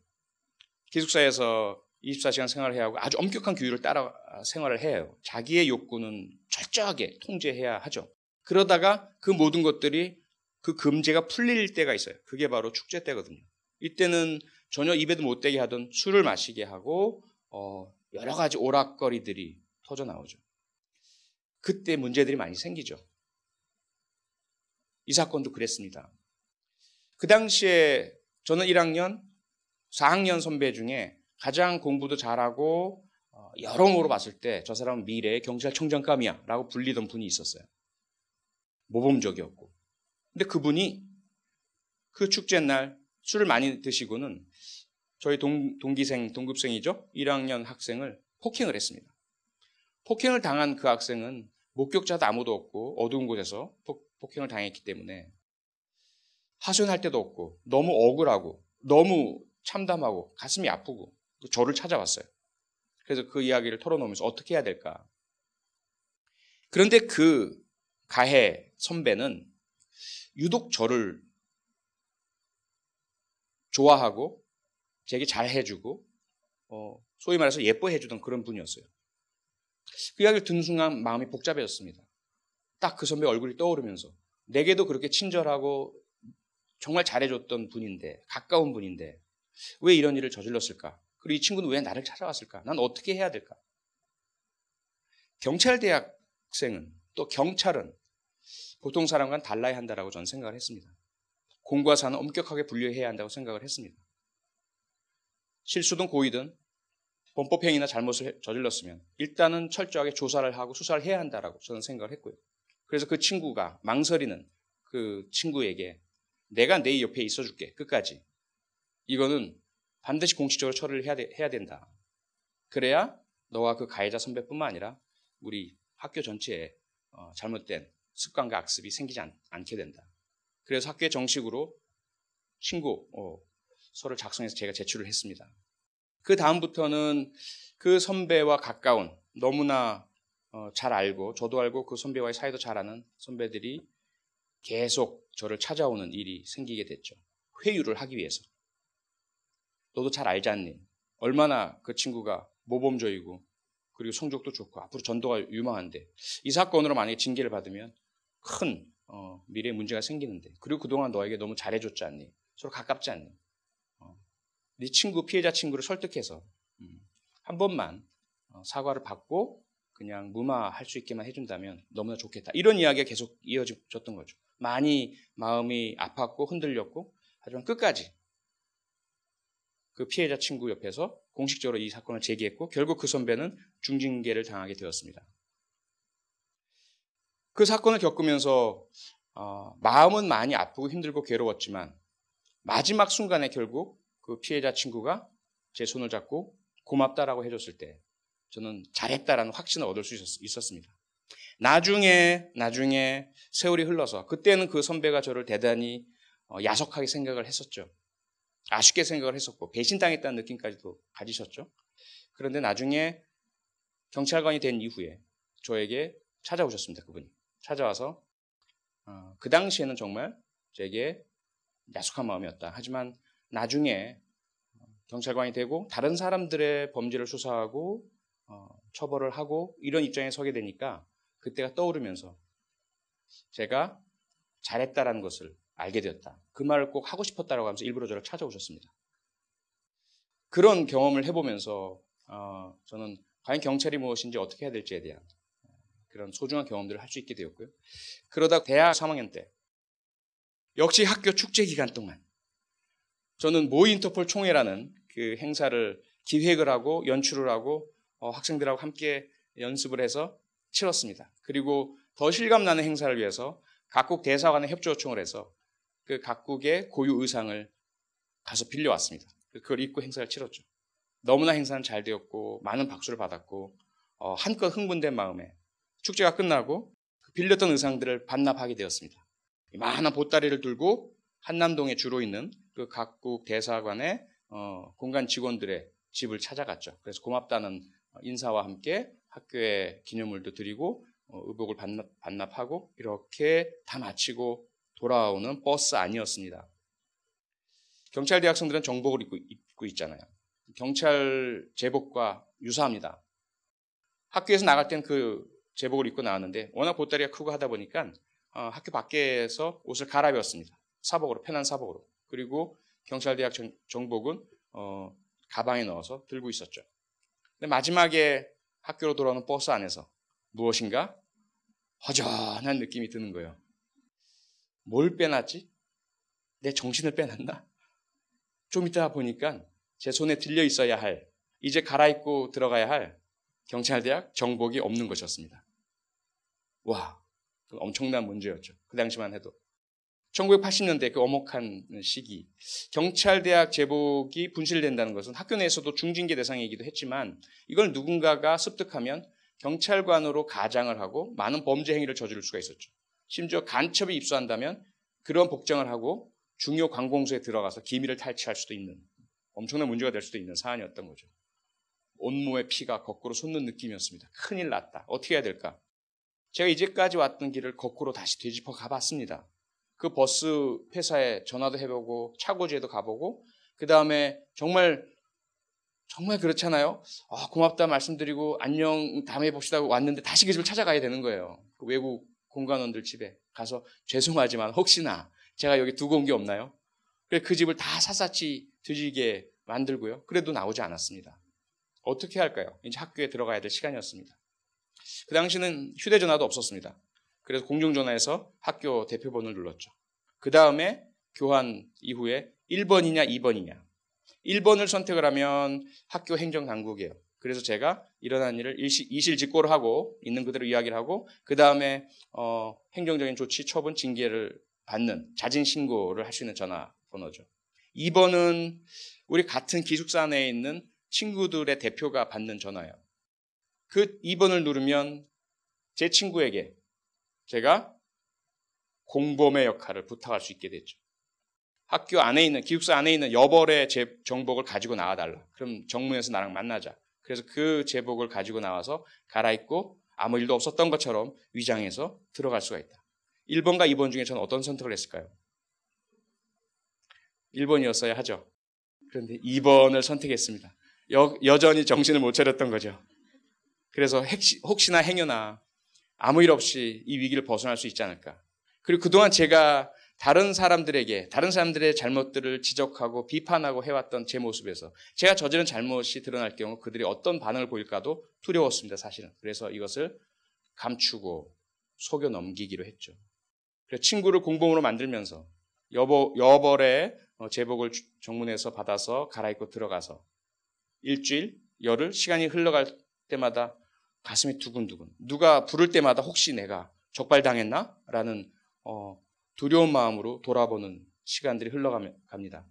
기숙사에서 24시간 생활을 해야 하고 아주 엄격한 규율을 따라 생활을 해요. 자기의 욕구는 철저하게 통제해야 하죠. 그러다가 그 모든 것들이 그 금제가 풀릴 때가 있어요. 그게 바로 축제 때거든요. 이때는 전혀 입에도 못 대게 하던 술을 마시게 하고 어, 여러 가지 오락거리들이 터져 나오죠. 그때 문제들이 많이 생기죠. 이 사건도 그랬습니다. 그 당시에 저는 1학년, 4학년 선배 중에 가장 공부도 잘하고 어, 여러모로 봤을 때 저 사람은 미래의 경찰청장감이야 라고 불리던 분이 있었어요. 모범적이었고. 근데 그분이 그 축제 날 술을 많이 드시고는 저희 동, 동기생, 동급생이죠? 1학년 학생을 폭행을 했습니다. 폭행을 당한 그 학생은 목격자도 아무도 없고 어두운 곳에서 폭, 행을 당했기 때문에 하소연할 데도 없고 너무 억울하고 너무 참담하고 가슴이 아프고 그 저를 찾아왔어요. 그래서 그 이야기를 털어놓으면서 어떻게 해야 될까? 그런데 그 가해 선배는 유독 저를 좋아하고 제게 잘 해주고 어, 소위 말해서 예뻐해주던 그런 분이었어요. 그 이야기를 듣는 순간 마음이 복잡해졌습니다. 딱 그 선배 얼굴이 떠오르면서 내게도 그렇게 친절하고 정말 잘해줬던 분인데 가까운 분인데 왜 이런 일을 저질렀을까? 그리고 이 친구는 왜 나를 찾아왔을까? 난 어떻게 해야 될까? 경찰 대학생은 또 경찰은 보통 사람과는 달라야 한다고 저는 생각을 했습니다. 공과 사는 엄격하게 분류해야 한다고 생각을 했습니다. 실수든 고의든 범법행위나 잘못을 저질렀으면 일단은 철저하게 조사를 하고 수사를 해야 한다라고 저는 생각을 했고요. 그래서 그 친구가 망설이는 그 친구에게 내가 내 옆에 있어줄게 끝까지 이거는 반드시 공식적으로 처리를 해야, 되, 해야 된다. 그래야 너와 그 가해자 선배뿐만 아니라 우리 학교 전체에 어, 잘못된 습관과 악습이 생기지 않, 게 된다. 그래서 학교에 정식으로 신고 어, 서를 작성해서 제가 제출을 했습니다. 그 다음부터는 그 선배와 가까운 너무나 어, 잘 알고 저도 알고 그 선배와의 사이도 잘 아는 선배들이 계속 저를 찾아오는 일이 생기게 됐죠. 회유를 하기 위해서. 너도 잘 알지 않니? 얼마나 그 친구가 모범적이고 그리고 성적도 좋고 앞으로 전도가 유망한데 이 사건으로 만약에 징계를 받으면 큰 어, 미래에 문제가 생기는데 그리고 그동안 너에게 너무 잘해줬지 않니? 서로 가깝지 않니? 네 친구 피해자 친구를 설득해서 음, 한 번만 어, 사과를 받고 그냥 무마할 수 있게만 해준다면 너무나 좋겠다. 이런 이야기가 계속 이어졌던 거죠. 많이 마음이 아팠고 흔들렸고 하지만 끝까지 그 피해자 친구 옆에서 공식적으로 이 사건을 제기했고 결국 그 선배는 중징계를 당하게 되었습니다. 그 사건을 겪으면서 어, 마음은 많이 아프고 힘들고 괴로웠지만 마지막 순간에 결국 그 피해자 친구가 제 손을 잡고 고맙다라고 해줬을 때 저는 잘했다라는 확신을 얻을 수 있었, 습니다 나중에 나중에 세월이 흘러서 그때는 그 선배가 저를 대단히 어, 야속하게 생각을 했었죠. 아쉽게 생각을 했었고 배신당했다는 느낌까지도 가지셨죠. 그런데 나중에 경찰관이 된 이후에 저에게 찾아오셨습니다. 그분이 찾아와서 어, 그 당시에는 정말 저에게 야속한 마음이었다. 하지만 나중에 경찰관이 되고 다른 사람들의 범죄를 수사하고 어, 처벌을 하고 이런 입장에 서게 되니까 그때가 떠오르면서 제가 잘했다라는 것을 알게 되었다. 그 말을 꼭 하고 싶었다라고 하면서 일부러 저를 찾아오셨습니다. 그런 경험을 해보면서 어, 저는 과연 경찰이 무엇인지 어떻게 해야 될지에 대한 그런 소중한 경험들을 할 수 있게 되었고요. 그러다 대학 3학년 때 역시 학교 축제 기간 동안 저는 모 인터폴 총회라는 그 행사를 기획을 하고 연출을 하고 어, 학생들하고 함께 연습을 해서 치렀습니다. 그리고 더 실감 나는 행사를 위해서 각국 대사관에 협조 요청을 해서 그 각국의 고유 의상을 가서 빌려왔습니다. 그 그걸 입고 행사를 치렀죠. 너무나 행사는 잘 되었고 많은 박수를 받았고 어, 한껏 흥분된 마음에 축제가 끝나고 그 빌렸던 의상들을 반납하게 되었습니다. 많은 보따리를 들고 한남동에 주로 있는 그 각국 대사관의 어, 공간 직원들의 집을 찾아갔죠. 그래서 고맙다는 인사와 함께 학교에 기념물도 드리고 어, 의복을 반납, 하고 이렇게 다 마치고 돌아오는 버스 아니었습니다. 경찰 대학생들은 정복을 입고, 입고 있잖아요. 경찰 제복과 유사합니다. 학교에서 나갈 땐 그 제복을 입고 나왔는데 워낙 보따리가 크고 하다 보니까 어, 학교 밖에서 옷을 갈아입었습니다. 사복으로 편한 사복으로. 그리고 경찰대학 정복은 어, 가방에 넣어서 들고 있었죠. 근데 마지막에 학교로 돌아오는 버스 안에서 무엇인가 허전한 느낌이 드는 거예요. 뭘 빼놨지? 내 정신을 빼놨나? 좀 이따 보니까 제 손에 들려 있어야 할, 이제 갈아입고 들어가야 할 경찰대학 정복이 없는 것이었습니다. 와, 엄청난 문제였죠. 그 당시만 해도. 1980년대 그 어목한 시기 경찰대학 제복이 분실된다는 것은 학교 내에서도 중징계 대상이기도 했지만 이걸 누군가가 습득하면 경찰관으로 가장을 하고 많은 범죄 행위를 저지를 수가 있었죠. 심지어 간첩이 입수한다면 그런 복장을 하고 중요 관공서에 들어가서 기밀을 탈취할 수도 있는 엄청난 문제가 될 수도 있는 사안이었던 거죠. 온몸의 피가 거꾸로 솟는 느낌이었습니다. 큰일 났다. 어떻게 해야 될까? 제가 이제까지 왔던 길을 거꾸로 다시 되짚어 가봤습니다. 그 버스 회사에 전화도 해보고 차고지에도 가보고 그 다음에 정말 정말 그렇잖아요. 아, 고맙다 말씀드리고 안녕 다음에 봅시다 왔는데 다시 그 집을 찾아가야 되는 거예요. 그 외국 공관원들 집에 가서 죄송하지만 혹시나 제가 여기 두고 온 게 없나요? 그래 그 집을 다 샅샅이 뒤지게 만들고요. 그래도 나오지 않았습니다. 어떻게 할까요? 이제 학교에 들어가야 될 시간이었습니다. 그 당시는 휴대전화도 없었습니다. 그래서 공중전화에서 학교 대표번호를 눌렀죠. 그 다음에 교환 이후에 1번이냐 2번이냐. 1번을 선택을 하면 학교 행정당국이에요. 그래서 제가 일어난 일을 일시, 이실직고를 하고 있는 그대로 이야기를 하고 그 다음에 어, 행정적인 조치, 처분, 징계를 받는 자진 신고를 할 수 있는 전화 번호죠. 2번은 우리 같은 기숙사 내에 있는 친구들의 대표가 받는 전화예요. 그 2번을 누르면 제 친구에게 제가 공범의 역할을 부탁할 수 있게 됐죠. 학교 안에 있는 기숙사 안에 있는 여벌의 제 정복을 가지고 나와 달라. 그럼 정문에서 나랑 만나자. 그래서 그 제복을 가지고 나와서 갈아입고 아무 일도 없었던 것처럼 위장해서 들어갈 수가 있다. 1번과 2번 중에 저는 어떤 선택을 했을까요? 1번이었어야 하죠. 그런데 2번을 선택했습니다. 여, 여전히 정신을 못 차렸던 거죠. 그래서 핵시, 혹시나 행여나 아무 일 없이 이 위기를 벗어날 수 있지 않을까. 그리고 그동안 제가 다른 사람들에게 다른 사람들의 잘못들을 지적하고 비판하고 해왔던 제 모습에서 제가 저지른 잘못이 드러날 경우 그들이 어떤 반응을 보일까도 두려웠습니다. 사실은 그래서 이것을 감추고 속여 넘기기로 했죠. 그래서 친구를 공범으로 만들면서 여보, 여벌의 어, 제복을 정문에서 받아서 갈아입고 들어가서 일주일 열흘 시간이 흘러갈 때마다 가슴이 두근두근. 누가 부를 때마다 혹시 내가 적발당했나? 라는 어, 두려운 마음으로 돌아보는 시간들이 흘러갑니다.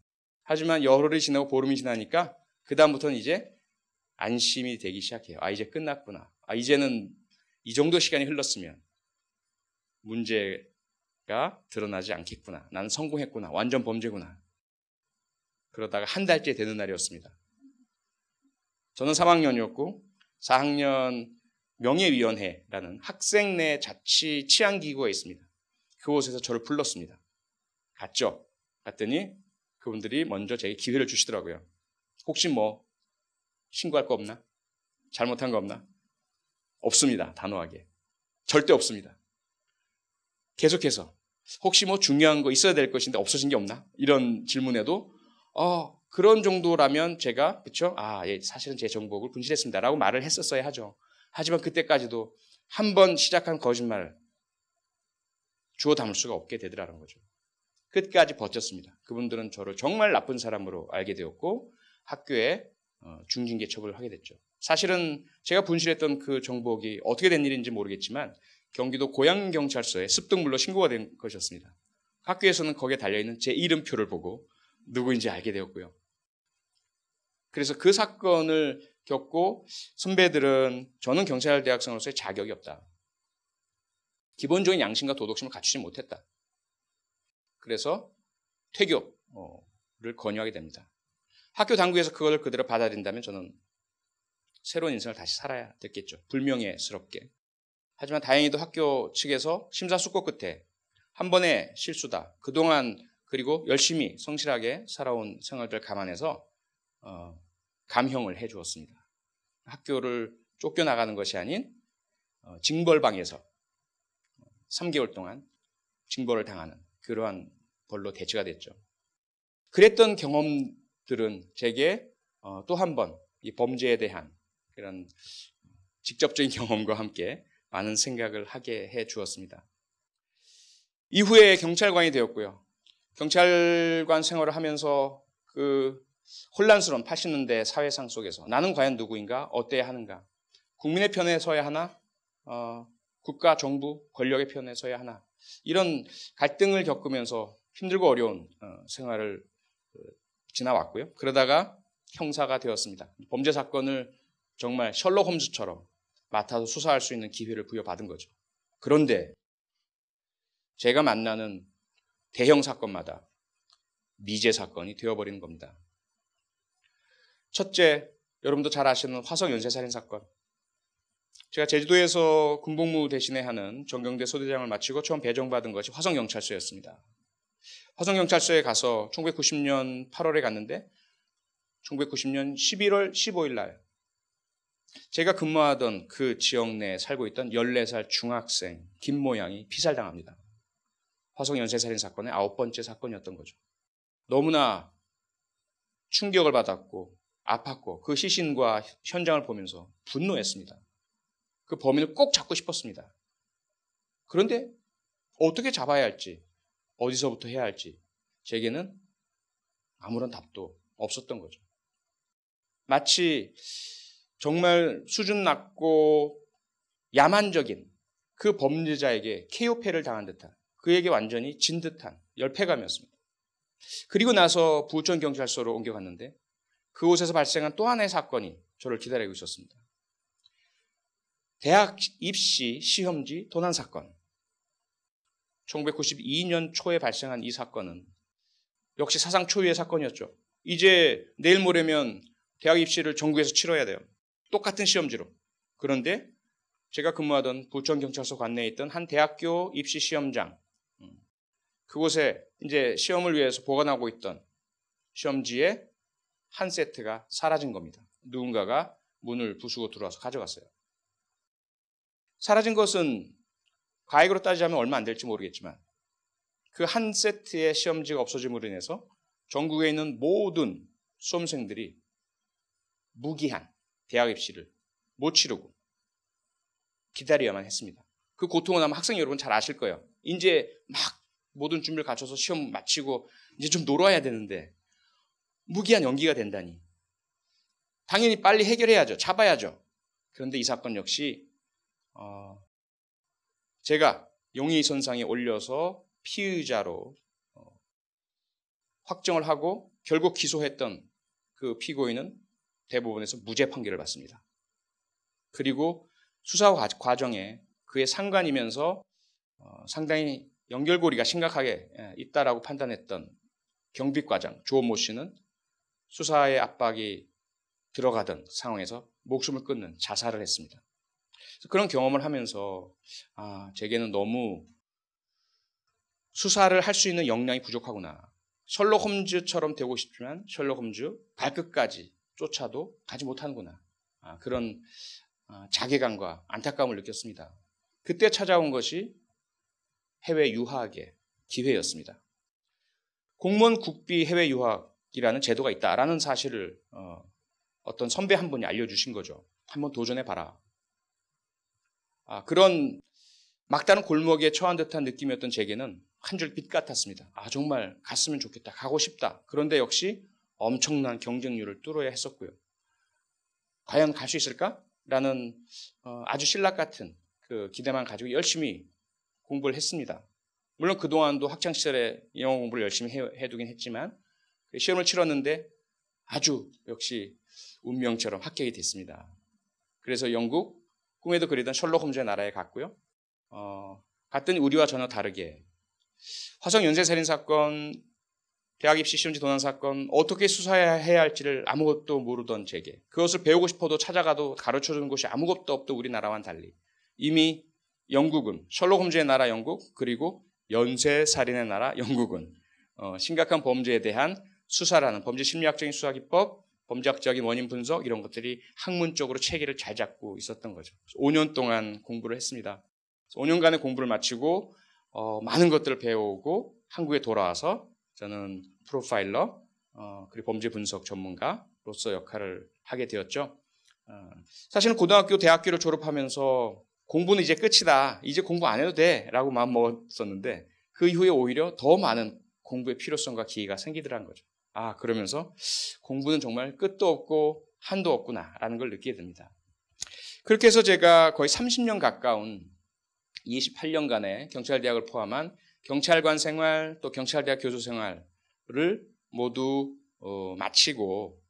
하지만 열흘이 지나고 보름이 지나니까 그다음부터는 이제 안심이 되기 시작해요. 아, 이제 끝났구나. 아, 이제는 이 정도 시간이 흘렀으면 문제가 드러나지 않겠구나. 나는 성공했구나. 완전 범죄구나. 그러다가 한 달째 되는 날이었습니다. 저는 3학년이었고 4학년 명예위원회라는 학생 내 자치 치안기구가 있습니다. 그곳에서 저를 불렀습니다. 갔죠. 갔더니 그분들이 먼저 제게 기회를 주시더라고요. 혹시 뭐 신고할 거 없나? 잘못한 거 없나? 없습니다. 단호하게. 절대 없습니다. 계속해서 혹시 뭐 중요한 거 있어야 될 것인데 없어진 게 없나? 이런 질문에도 어 그런 정도라면 제가 그쵸? 아 예, 사실은 제 정복을 분실했습니다라고 말을 했었어야 하죠. 하지만 그때까지도 한 번 시작한 거짓말 주워 담을 수가 없게 되더라는 거죠. 끝까지 버텼습니다. 그분들은 저를 정말 나쁜 사람으로 알게 되었고 학교에 어, 중징계 처벌을 하게 됐죠. 사실은 제가 분실했던 그정복이 어떻게 된 일인지 모르겠지만 경기도 고양경찰서에 습득물로 신고가 된 것이었습니다. 학교에서는 거기에 달려있는 제 이름표를 보고 누구인지 알게 되었고요. 그래서 그 사건을 겪고 선배들은 저는 경찰 대학생으로서의 자격이 없다. 기본적인 양심과 도덕심을 갖추지 못했다. 그래서 퇴교를 권유하게 됩니다. 학교 당국에서 그걸 그대로 받아들인다면 저는 새로운 인생을 다시 살아야 됐겠죠. 불명예스럽게. 하지만 다행히도 학교 측에서 심사숙고 끝에 한 번의 실수다. 그동안 그리고 열심히 성실하게 살아온 생활들 감안해서 어, 감형을 해 주었습니다. 학교를 쫓겨나가는 것이 아닌 어, 징벌방에서 3개월 동안 징벌을 당하는 그러한 벌로 대체가 됐죠. 그랬던 경험들은 제게 어, 또한 번 이 범죄에 대한 그런 직접적인 경험과 함께 많은 생각을 하게 해 주었습니다. 이후에 경찰관이 되었고요. 경찰관 생활을 하면서 그 혼란스러운 80년대 사회상 속에서 나는 과연 누구인가? 어때야 하는가? 국민의 편에 서야 하나? 어, 국가, 정부, 권력의 편에 서야 하나? 이런 갈등을 겪으면서 힘들고 어려운 어, 생활을 어, 지나왔고요. 그러다가 형사가 되었습니다. 범죄 사건을 정말 셜록 홈즈처럼 맡아서 수사할 수 있는 기회를 부여받은 거죠. 그런데 제가 만나는 대형 사건마다 미제 사건이 되어버리는 겁니다. 첫째, 여러분도 잘 아시는 화성 연쇄살인 사건. 제가 제주도에서 군복무 대신에 하는 전경대 소대장을 마치고 처음 배정받은 것이 화성경찰서였습니다. 화성경찰서에 가서 1990년 8월에 갔는데 1990년 11월 15일 날 제가 근무하던 그 지역 내에 살고 있던 14살 중학생 김모양이 피살당합니다. 화성 연쇄살인 사건의 아홉 번째 사건이었던 거죠. 너무나 충격을 받았고 아팠고 그 시신과 현장을 보면서 분노했습니다. 그 범인을 꼭 잡고 싶었습니다. 그런데 어떻게 잡아야 할지, 어디서부터 해야 할지 제게는 아무런 답도 없었던 거죠. 마치 정말 수준 낮고 야만적인 그 범죄자에게 케오패를 당한 듯한 그에게 완전히 진 듯한 열패감이었습니다. 그리고 나서 부천 경찰서로 옮겨갔는데 그곳에서 발생한 또 하나의 사건이 저를 기다리고 있었습니다. 대학 입시 시험지 도난 사건. 1992년 초에 발생한 이 사건은 역시 사상 초유의 사건이었죠. 이제 내일 모레면 대학 입시를 전국에서 치러야 돼요. 똑같은 시험지로. 그런데 제가 근무하던 부천경찰서 관내에 있던 한 대학교 입시 시험장. 음, 그곳에 이제 시험을 위해서 보관하고 있던 시험지에 한 세트가 사라진 겁니다. 누군가가 문을 부수고 들어와서 가져갔어요. 사라진 것은 가액으로 따지자면 얼마 안 될지 모르겠지만 그 한 세트의 시험지가 없어짐으로 인해서 전국에 있는 모든 수험생들이 무기한 대학 입시를 못 치르고 기다려야만 했습니다. 그 고통은 아마 학생 여러분 잘 아실 거예요. 이제 막 모든 준비를 갖춰서 시험 마치고 이제 좀 놀아야 되는데 무기한 연기가 된다니. 당연히 빨리 해결해야죠. 잡아야죠. 그런데 이 사건 역시 어, 제가 용의 선상에 올려서 피의자로 어, 확정을 하고 결국 기소했던 그 피고인은 대부분에서 무죄 판결을 받습니다. 그리고 수사 과정에 그의 상관이면서 어, 상당히 연결고리가 심각하게 예, 있다라고 판단했던 경비과장 조 모 씨는 수사의 압박이 들어가던 상황에서 목숨을 끊는 자살을 했습니다. 그런 경험을 하면서 아, 제게는 너무 수사를 할 수 있는 역량이 부족하구나. 셜록 홈즈처럼 되고 싶지만 셜록 홈즈 발끝까지 쫓아도 가지 못하는구나. 아, 그런 아, 자괴감과 안타까움을 느꼈습니다. 그때 찾아온 것이 해외 유학의 기회였습니다. 공무원 국비 해외 유학 이라는 제도가 있다라는 사실을 어, 떤 선배 한 분이 알려주신 거죠. 한번 도전해봐라. 아, 그런 막다른 골목에 처한 듯한 느낌이었던 제게는 한 줄 빛 같았습니다. 아, 정말 갔으면 좋겠다. 가고 싶다. 그런데 역시 엄청난 경쟁률을 뚫어야 했었고요. 과연 갈 수 있을까? 라는 어, 아주 신락 같은 그 기대만 가지고 열심히 공부를 했습니다. 물론 그동안도 학창시절에 영어 공부를 열심히 해두긴 했지만 시험을 치렀는데 아주 역시 운명처럼 합격이 됐습니다. 그래서 영국 꿈에도 그리던 셜록 홈즈의 나라에 갔고요. 어, 갔더니 우리와 전혀 다르게 화성 연쇄 살인 사건, 대학 입시 시험지 도난 사건 어떻게 수사해야 할지를 아무것도 모르던 제게 그것을 배우고 싶어도 찾아가도 가르쳐 주는 곳이 아무것도 없던 우리나라와는 달리 이미 영국은 셜록 홈즈의 나라 영국 그리고 연쇄 살인의 나라 영국은 어, 심각한 범죄에 대한 수사라는 범죄 심리학적인 수사 기법, 범죄학적인 원인 분석 이런 것들이 학문적으로 체계를 잘 잡고 있었던 거죠. 5년 동안 공부를 했습니다. 5년간의 공부를 마치고 어, 많은 것들을 배우고 한국에 돌아와서 저는 프로파일러 어, 그리고 범죄 분석 전문가로서 역할을 하게 되었죠. 어, 사실은 고등학교, 대학교를 졸업하면서 공부는 이제 끝이다. 이제 공부 안 해도 돼. 라고 마음 먹었었는데 그 이후에 오히려 더 많은 공부의 필요성과 기회가 생기더란 거죠. 아, 그러면서 공부는 정말 끝도 없고 한도 없구나 라는 걸 느끼게 됩니다. 그렇게 해서 제가 거의 30년 가까운 28년간의 경찰대학을 포함한 경찰관 생활 또 경찰대학 교수 생활을 모두 어, 마치고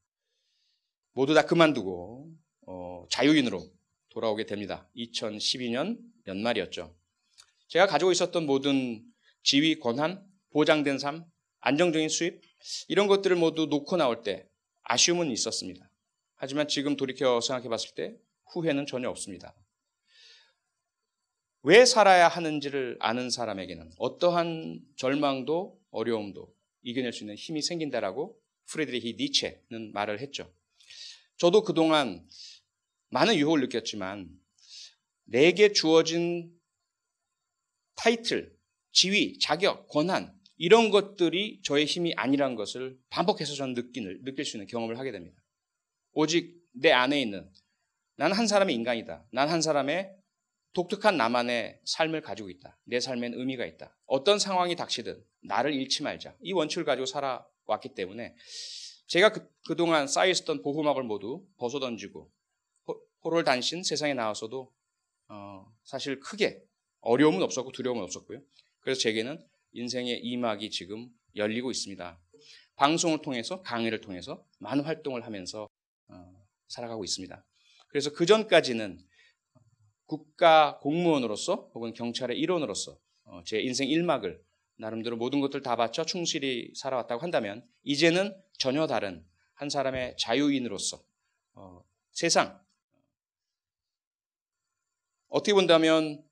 모두 다 그만두고 어, 자유인으로 돌아오게 됩니다. 2012년 연말이었죠. 제가 가지고 있었던 모든 지위, 권한, 보장된 삶, 안정적인 수입, 이런 것들을 모두 놓고 나올 때 아쉬움은 있었습니다. 하지만 지금 돌이켜 생각해 봤을 때 후회는 전혀 없습니다. 왜 살아야 하는지를 아는 사람에게는 어떠한 절망도 어려움도 이겨낼 수 있는 힘이 생긴다라고 프레드리히 니체는 말을 했죠. 저도 그동안 많은 유혹을 느꼈지만 내게 주어진 타이틀, 지위, 자격, 권한 이런 것들이 저의 힘이 아니란 것을 반복해서 저는 느끼는, 느낄 수 있는 경험을 하게 됩니다. 오직 내 안에 있는 난 한 사람의 인간이다. 난 한 사람의 독특한 나만의 삶을 가지고 있다. 내 삶엔 의미가 있다. 어떤 상황이 닥치든 나를 잃지 말자. 이 원칙을 가지고 살아왔기 때문에 제가 그, 그동안 쌓여있었던 보호막을 모두 벗어던지고 호롤 단신 세상에 나와서도 어, 사실 크게 어려움은 없었고 두려움은 없었고요. 그래서 제게는 인생의 이막이 지금 열리고 있습니다. 방송을 통해서 강의를 통해서 많은 활동을 하면서 어, 살아가고 있습니다. 그래서 그 전까지는 국가 공무원으로서 혹은 경찰의 일원으로서 어, 제 인생 일막을 나름대로 모든 것들 다 바쳐 충실히 살아왔다고 한다면 이제는 전혀 다른 한 사람의 자유인으로서 어, 세상 어떻게 본다면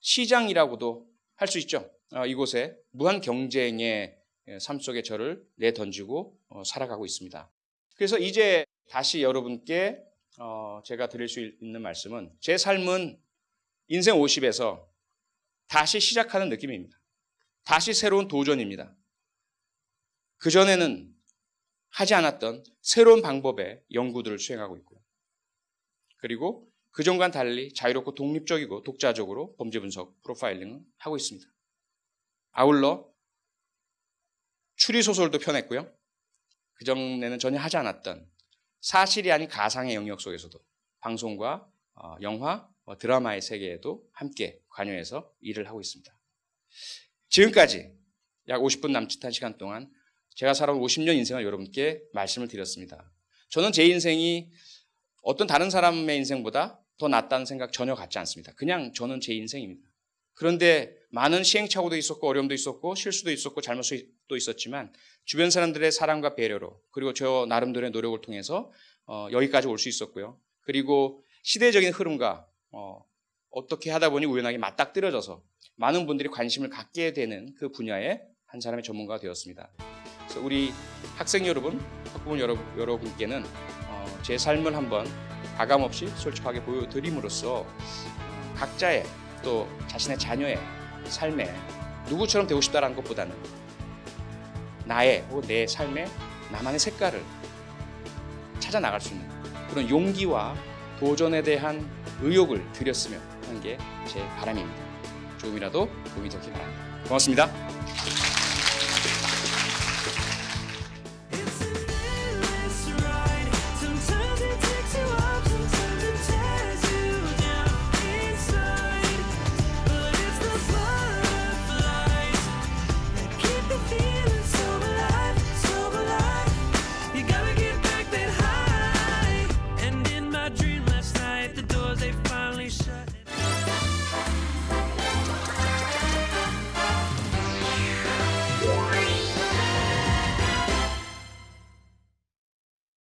시장이라고도 할 수 있죠. 어, 이곳에 무한 경쟁의 예, 삶 속에 저를 내던지고 어, 살아가고 있습니다. 그래서 이제 다시 여러분께 어, 제가 드릴 수 있는 말씀은 제 삶은 인생 50에서 다시 시작하는 느낌입니다. 다시 새로운 도전입니다. 그전에는 하지 않았던 새로운 방법의 연구들을 수행하고 있고요. 그리고 그전과는 달리 자유롭고 독립적이고 독자적으로 범죄 분석 프로파일링을 하고 있습니다. 아울러 추리소설도 펴냈고요. 그 전에는 전혀 하지 않았던 사실이 아닌 가상의 영역 속에서도 방송과 어, 영화, 뭐 드라마의 세계에도 함께 관여해서 일을 하고 있습니다. 지금까지 약 50분 남짓한 시간 동안 제가 살아온 50년 인생을 여러분께 말씀을 드렸습니다. 저는 제 인생이 어떤 다른 사람의 인생보다 더 낫다는 생각 전혀 갖지 않습니다. 그냥 저는 제 인생입니다. 그런데 많은 시행착오도 있었고 어려움도 있었고 실수도 있었고 잘못도 있었지만 주변 사람들의 사랑과 배려로 그리고 저 나름대로의 노력을 통해서 어, 여기까지 올 수 있었고요. 그리고 시대적인 흐름과 어, 어떻게 하다 보니 우연하게 맞닥뜨려져서 많은 분들이 관심을 갖게 되는 그 분야의 한 사람의 전문가가 되었습니다. 그래서 우리 학생 여러분, 학부모 여러분, 께는제 어, 삶을 한번 가감없이 솔직하게 보여드림으로써 각자의 또 자신의 자녀의 삶에 누구처럼 되고 싶다라는 것보다는 나의 혹은 내 삶에 나만의 색깔을 찾아 나갈 수 있는 그런 용기와 도전에 대한 의욕을 들였으면 하는 게 제 바람입니다. 조금이라도 도움이 되길 바랍니다. 고맙습니다.